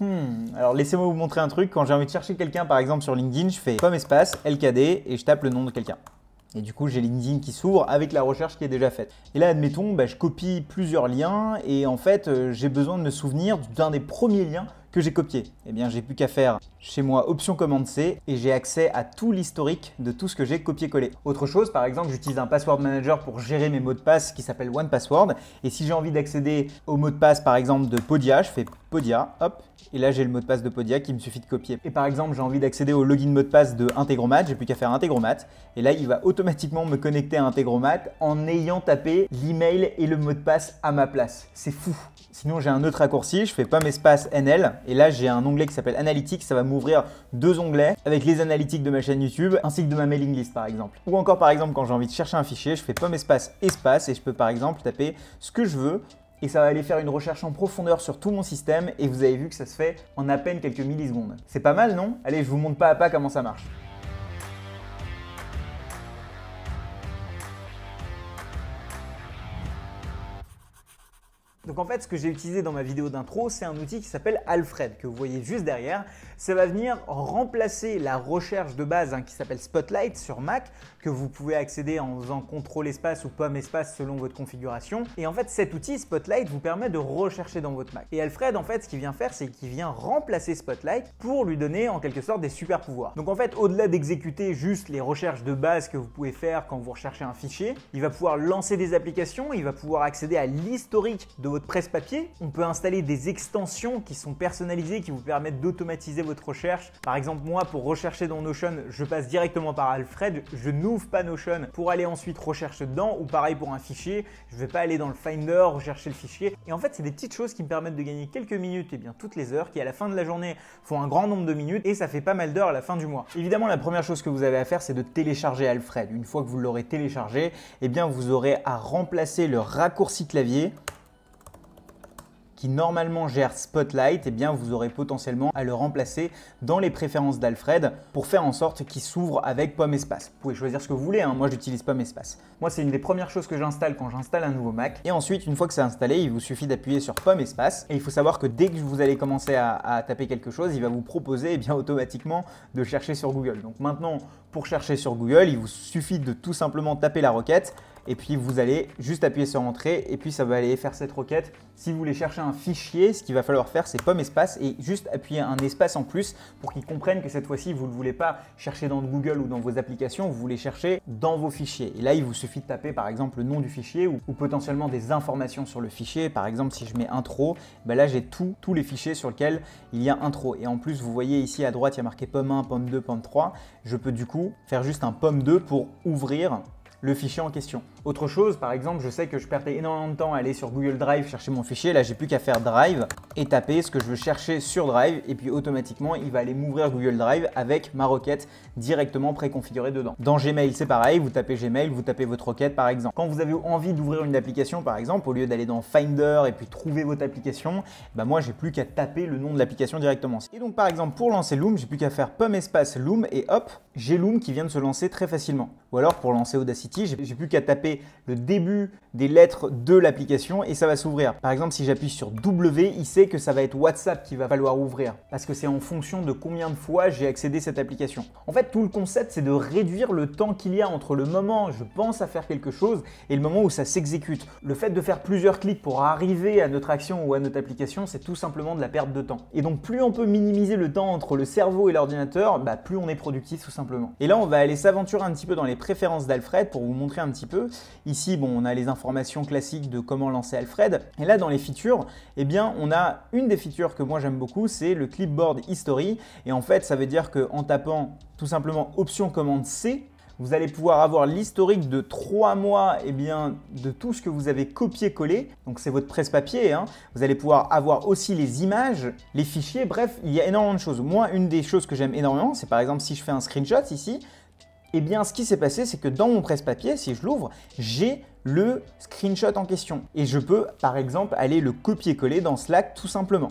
Hmm. Alors laissez-moi vous montrer un truc. Quand j'ai envie de chercher quelqu'un, par exemple sur LinkedIn, je fais comme espace LKD et je tape le nom de quelqu'un. Et du coup, j'ai LinkedIn qui s'ouvre avec la recherche qui est déjà faite. Et là, admettons, bah, je copie plusieurs liens et en fait, euh, j'ai besoin de me souvenir d'un des premiers liens que j'ai copié. Eh bien, j'ai plus qu'à faire chez moi option commande C et j'ai accès à tout l'historique de tout ce que j'ai copié-collé. Autre chose, par exemple, j'utilise un password manager pour gérer mes mots de passe qui s'appelle OnePassword. Et si j'ai envie d'accéder aux mots de passe, par exemple, de Podia, je fais Podia, hop, et là j'ai le mot de passe de Podia qui me suffit de copier. Et par exemple, j'ai envie d'accéder au login mot de passe de Integromat, j'ai plus qu'à faire Integromat, et là il va automatiquement me connecter à Integromat en ayant tapé l'email et le mot de passe à ma place. C'est fou. Sinon j'ai un autre raccourci, je fais pomme espace NL, et là j'ai un onglet qui s'appelle Analytics, ça va m'ouvrir deux onglets avec les analytiques de ma chaîne YouTube ainsi que de ma mailing list par exemple. Ou encore par exemple quand j'ai envie de chercher un fichier, je fais pomme espace espace et je peux par exemple taper ce que je veux et ça va aller faire une recherche en profondeur sur tout mon système et vous avez vu que ça se fait en à peine quelques millisecondes. C'est pas mal non Allez, je vous montre pas à pas comment ça marche. Donc en fait, ce que j'ai utilisé dans ma vidéo d'intro, c'est un outil qui s'appelle Alfred, que vous voyez juste derrière ça va venir remplacer la recherche de base hein, qui s'appelle Spotlight sur Mac, que vous pouvez accéder en faisant contrôle espace ou pomme espace selon votre configuration. Et en fait, cet outil Spotlight vous permet de rechercher dans votre Mac. Et Alfred, en fait, ce qu'il vient faire, c'est qu'il vient remplacer Spotlight pour lui donner en quelque sorte des super pouvoirs. Donc en fait, au-delà d'exécuter juste les recherches de base que vous pouvez faire quand vous recherchez un fichier, il va pouvoir lancer des applications, il va pouvoir accéder à l'historique de votre presse-papier. On peut installer des extensions qui sont personnalisées, qui vous permettent d'automatiser votre recherche. Par exemple, moi, pour rechercher dans Notion, je passe directement par Alfred, je n'ouvre pas Notion pour aller ensuite rechercher dedans, ou pareil pour un fichier, je ne vais pas aller dans le Finder, rechercher le fichier. Et en fait, c'est des petites choses qui me permettent de gagner quelques minutes, et bien toutes les heures, qui à la fin de la journée font un grand nombre de minutes, et ça fait pas mal d'heures à la fin du mois. Évidemment, la première chose que vous avez à faire, c'est de télécharger Alfred. Une fois que vous l'aurez téléchargé, et eh bien vous aurez à remplacer le raccourci clavier normalement gère Spotlight, et eh bien vous aurez potentiellement à le remplacer dans les préférences d'Alfred pour faire en sorte qu'il s'ouvre avec Pomme Espace. Vous pouvez choisir ce que vous voulez, hein. moi j'utilise Pomme Espace. Moi c'est une des premières choses que j'installe quand j'installe un nouveau Mac. Et ensuite, une fois que c'est installé, il vous suffit d'appuyer sur Pomme Espace. Et il faut savoir que dès que vous allez commencer à, taper quelque chose, il va vous proposer eh bien, automatiquement de chercher sur Google. Donc maintenant, pour chercher sur Google, il vous suffit de tout simplement taper la requête et puis vous allez juste appuyer sur entrée et puis ça va aller faire cette requête. Si vous voulez chercher un fichier, ce qu'il va falloir faire c'est pomme espace et juste appuyer un espace en plus pour qu'ils comprennent que cette fois-ci vous ne voulez pas chercher dans Google ou dans vos applications, vous voulez chercher dans vos fichiers. Et là il vous suffit de taper par exemple le nom du fichier ou, potentiellement des informations sur le fichier. Par exemple si je mets intro, ben là j'ai tous les fichiers sur lesquels il y a intro. Et en plus vous voyez ici à droite il y a marqué pomme 1, pomme 2, pomme 3. Je peux du coup faire juste un pomme 2 pour ouvrir le fichier en question. Autre chose, par exemple, je sais que je perdais énormément de temps à aller sur Google Drive chercher mon fichier. Là, j'ai plus qu'à faire Drive et taper ce que je veux chercher sur Drive. Et puis automatiquement, il va aller m'ouvrir Google Drive avec ma requête directement préconfigurée dedans. Dans Gmail, c'est pareil. Vous tapez Gmail, vous tapez votre requête, par exemple. Quand vous avez envie d'ouvrir une application, par exemple, au lieu d'aller dans Finder et puis trouver votre application, bah moi, j'ai plus qu'à taper le nom de l'application directement. Et donc, par exemple, pour lancer Loom, j'ai plus qu'à faire Pomme espace Loom et hop, j'ai Loom qui vient de se lancer très facilement. Ou alors, pour lancer Audacity, j'ai plus qu'à taper le début des lettres de l'application et ça va s'ouvrir. Par exemple, si j'appuie sur W, il sait que ça va être WhatsApp qui va falloir ouvrir parce que c'est en fonction de combien de fois j'ai accédé à cette application. En fait, tout le concept, c'est de réduire le temps qu'il y a entre le moment où je pense à faire quelque chose et le moment où ça s'exécute. Le fait de faire plusieurs clics pour arriver à notre action ou à notre application, c'est tout simplement de la perte de temps. Et donc, plus on peut minimiser le temps entre le cerveau et l'ordinateur, bah, plus on est productif tout simplement. Et là, on va aller s'aventurer un petit peu dans les préférences d'Alfred pour vous montrer un petit peu. Ici, bon, on a les informations classiques de comment lancer Alfred. Et là, dans les features, eh bien, on a une des features que moi j'aime beaucoup, c'est le clipboard history. Et en fait, ça veut dire qu'en tapant tout simplement option commande C, vous allez pouvoir avoir l'historique de trois mois eh bien, de tout ce que vous avez copié-collé. Donc c'est votre presse-papier. Hein. Vous allez pouvoir avoir aussi les images, les fichiers. Bref, il y a énormément de choses. Moi, une des choses que j'aime énormément, c'est par exemple si je fais un screenshot ici, eh bien, ce qui s'est passé, c'est que dans mon presse-papier, si je l'ouvre, j'ai le screenshot en question. Et je peux, par exemple, aller le copier-coller dans Slack tout simplement.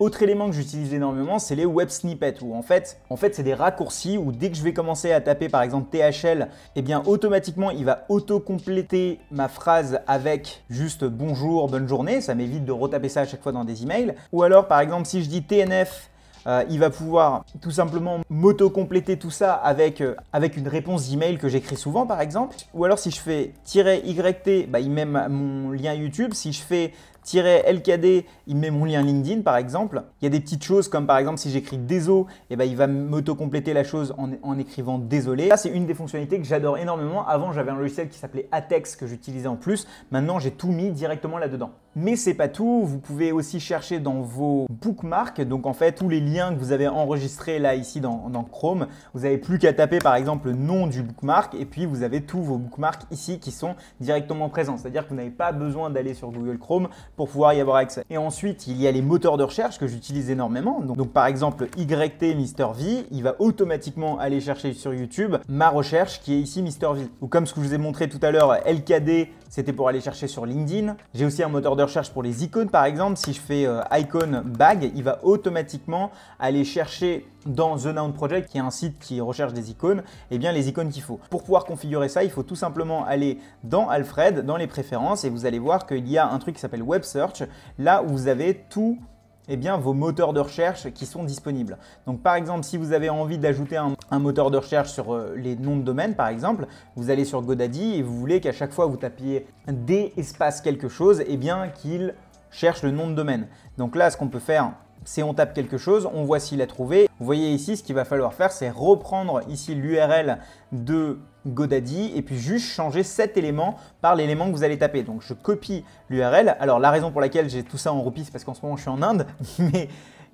Autre élément que j'utilise énormément, c'est les web snippets, où en fait, en fait c'est des raccourcis où dès que je vais commencer à taper par exemple THL, eh bien automatiquement il va auto-compléter ma phrase avec juste bonjour, bonne journée, ça m'évite de retaper ça à chaque fois dans des emails. Ou alors par exemple si je dis TNF euh, il va pouvoir tout simplement m'auto-compléter tout ça avec, euh, avec une réponse d'email que j'écris souvent par exemple. Ou alors si je fais "-yt", bah, il met mon lien YouTube. Si je fais lkd il met mon lien LinkedIn par exemple. Il y a des petites choses comme par exemple si j'écris déso, eh ben, il va m'auto-compléter la chose en, écrivant désolé. Ça, c'est une des fonctionnalités que j'adore énormément. Avant, j'avais un logiciel qui s'appelait Atex que j'utilisais en plus. Maintenant, j'ai tout mis directement là-dedans. Mais c'est pas tout, vous pouvez aussi chercher dans vos bookmarks, donc en fait tous les liens que vous avez enregistrés là ici dans, dans Chrome, vous n'avez plus qu'à taper par exemple le nom du bookmark et puis vous avez tous vos bookmarks ici qui sont directement présents, c'est-à-dire que vous n'avez pas besoin d'aller sur Google Chrome pour pouvoir y avoir accès. Et ensuite, il y a les moteurs de recherche que j'utilise énormément. Donc, par exemple, YT Mister V, il va automatiquement aller chercher sur YouTube ma recherche qui est ici Mister V. Ou comme ce que je vous ai montré tout à l'heure, LKD, c'était pour aller chercher sur LinkedIn. J'ai aussi un moteur de recherche pour les icônes par exemple. Si je fais euh, icon bag, il va automatiquement aller chercher dans The Noun Project, qui est un site qui recherche des icônes, et eh bien les icônes qu'il faut. Pour pouvoir configurer ça, il faut tout simplement aller dans Alfred, dans les préférences, et vous allez voir qu'il y a un truc qui s'appelle Web search, là où vous avez tous et eh bien, vos moteurs de recherche qui sont disponibles. Donc par exemple, si vous avez envie d'ajouter un, moteur de recherche sur euh, les noms de domaine, par exemple, vous allez sur GoDaddy et vous voulez qu'à chaque fois vous tapiez des espaces quelque chose, et eh bien qu'il cherche le nom de domaine. Donc là, ce qu'on peut faire, c'est on tape quelque chose, on voit s'il a trouvé. Vous voyez ici, ce qu'il va falloir faire, c'est reprendre ici l'URL de Godaddy et puis juste changer cet élément par l'élément que vous allez taper. Donc je copie l'URL. Alors la raison pour laquelle j'ai tout ça en roupie, c'est parce qu'en ce moment je suis en Inde, mais,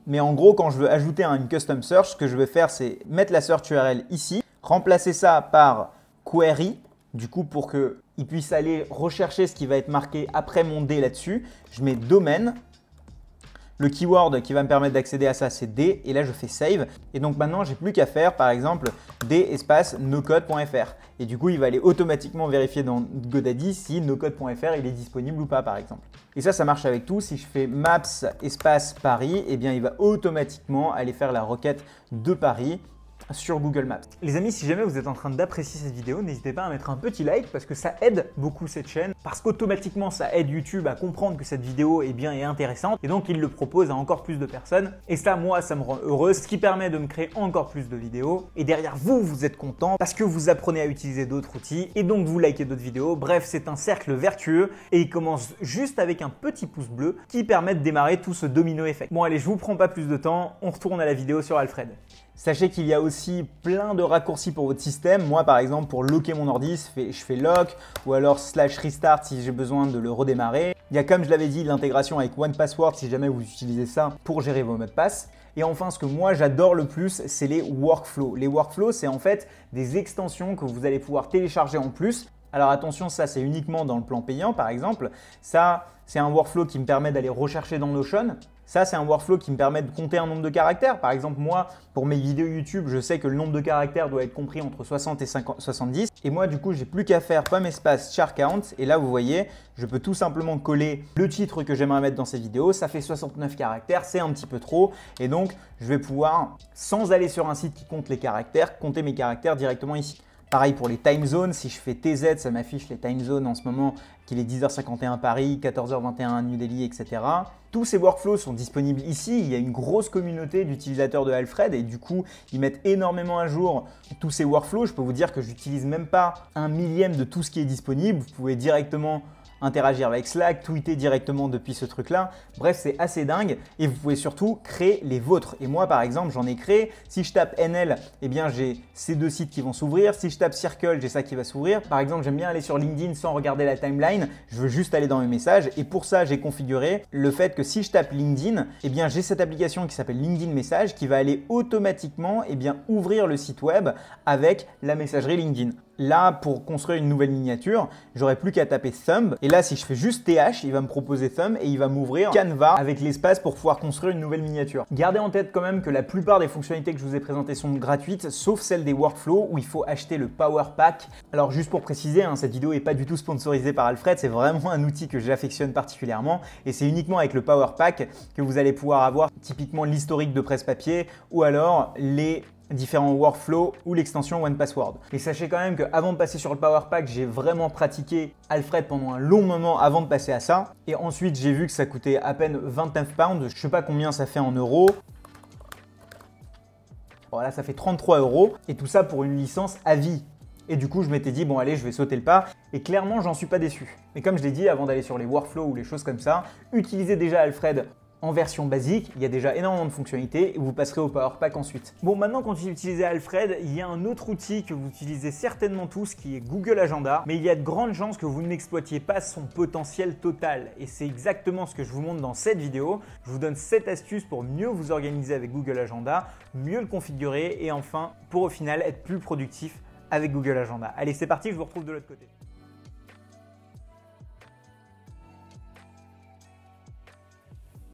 mais en gros quand je veux ajouter une custom search, ce que je veux faire c'est mettre la search URL ici, remplacer ça par query, du coup pour que il puisse aller rechercher ce qui va être marqué après mon D là-dessus. Je mets domaine le keyword qui va me permettre d'accéder à ça, c'est D. Et là, je fais save. Et donc maintenant, j'ai plus qu'à faire, par exemple, D espace nocode.fr. Et du coup, il va aller automatiquement vérifier dans GoDaddy si nocode.fr est disponible ou pas, par exemple. Et ça, ça marche avec tout. Si je fais maps espace Paris, eh bien, il va automatiquement aller faire la requête de Paris sur Google Maps. Les amis, si jamais vous êtes en train d'apprécier cette vidéo, n'hésitez pas à mettre un petit like parce que ça aide beaucoup cette chaîne, parce qu'automatiquement ça aide YouTube à comprendre que cette vidéo est bien et intéressante, et donc il le propose à encore plus de personnes. Et ça, moi, ça me rend heureux, ce qui permet de me créer encore plus de vidéos. Et derrière vous, vous êtes content parce que vous apprenez à utiliser d'autres outils, et donc vous likez d'autres vidéos. Bref, c'est un cercle vertueux, et il commence juste avec un petit pouce bleu qui permet de démarrer tout ce domino effect. Bon allez, je vous prends pas plus de temps, on retourne à la vidéo sur Alfred. Sachez qu'il y a aussi plein de raccourcis pour votre système. Moi, par exemple, pour locker mon ordi, je fais lock ou alors slash restart si j'ai besoin de le redémarrer. Il y a, comme je l'avais dit, l'intégration avec OnePassword si jamais vous utilisez ça pour gérer vos mots de passe. Et enfin, ce que moi j'adore le plus, c'est les workflows. Les workflows, c'est en fait des extensions que vous allez pouvoir télécharger en plus alors attention, ça c'est uniquement dans le plan payant par exemple. Ça, c'est un workflow qui me permet d'aller rechercher dans Notion. Ça, c'est un workflow qui me permet de compter un nombre de caractères. Par exemple, moi, pour mes vidéos YouTube, je sais que le nombre de caractères doit être compris entre 60 et 70. Et moi, du coup, j'ai plus qu'à faire pom espace char count. Et là, vous voyez, je peux tout simplement coller le titre que j'aimerais mettre dans ces vidéos. Ça fait 69 caractères, c'est un petit peu trop. Et donc, je vais pouvoir, sans aller sur un site qui compte les caractères, compter mes caractères directement ici. Pareil pour les time zones, si je fais TZ, ça m'affiche les time zones en ce moment, qu'il est 10h51 Paris, 14h21 New Delhi, etc. Tous ces workflows sont disponibles ici, il y a une grosse communauté d'utilisateurs de Alfred et du coup, ils mettent énormément à jour tous ces workflows. Je peux vous dire que j'utilise même pas un millième de tout ce qui est disponible, vous pouvez directement interagir avec Slack, tweeter directement depuis ce truc-là. Bref, c'est assez dingue et vous pouvez surtout créer les vôtres. Et moi, par exemple, j'en ai créé. Si je tape NL, eh bien, j'ai ces deux sites qui vont s'ouvrir. Si je tape Circle, j'ai ça qui va s'ouvrir. Par exemple, j'aime bien aller sur LinkedIn sans regarder la timeline. Je veux juste aller dans mes messages et pour ça, j'ai configuré le fait que si je tape LinkedIn, eh bien, j'ai cette application qui s'appelle LinkedIn Message qui va aller automatiquement, eh bien, ouvrir le site web avec la messagerie LinkedIn. Là, pour construire une nouvelle miniature, j'aurais plus qu'à taper Thumb. Et là, si je fais juste TH, il va me proposer Thumb et il va m'ouvrir Canva avec l'espace pour pouvoir construire une nouvelle miniature. Gardez en tête quand même que la plupart des fonctionnalités que je vous ai présentées sont gratuites, sauf celle des workflows où il faut acheter le Power Pack. Alors juste pour préciser, hein, cette vidéo n'est pas du tout sponsorisée par Alfred, c'est vraiment un outil que j'affectionne particulièrement et c'est uniquement avec le Power Pack que vous allez pouvoir avoir typiquement l'historique de presse papier ou alors les différents workflows ou l'extension OnePassword. Et sachez quand même qu'avant de passer sur le Powerpack, j'ai vraiment pratiqué Alfred pendant un long moment avant de passer à ça. Et ensuite, j'ai vu que ça coûtait à peine 29 pounds. Je ne sais pas combien ça fait en euros. Voilà, ça fait 33 euros. Et tout ça pour une licence à vie. Et du coup, je m'étais dit, bon, allez, je vais sauter le pas. Et clairement, j'en suis pas déçu. Mais comme je l'ai dit, avant d'aller sur les workflows ou les choses comme ça, utilisez déjà Alfred en version basique, il y a déjà énormément de fonctionnalités et vous passerez au Power Pack ensuite. Bon, maintenant quand vous utilisez Alfred, il y a un autre outil que vous utilisez certainement tous qui est Google Agenda, mais il y a de grandes chances que vous n'exploitiez pas son potentiel total et c'est exactement ce que je vous montre dans cette vidéo. Je vous donne 7 astuces pour mieux vous organiser avec Google Agenda, mieux le configurer et enfin pour au final être plus productif avec Google Agenda. Allez, c'est parti, je vous retrouve de l'autre côté.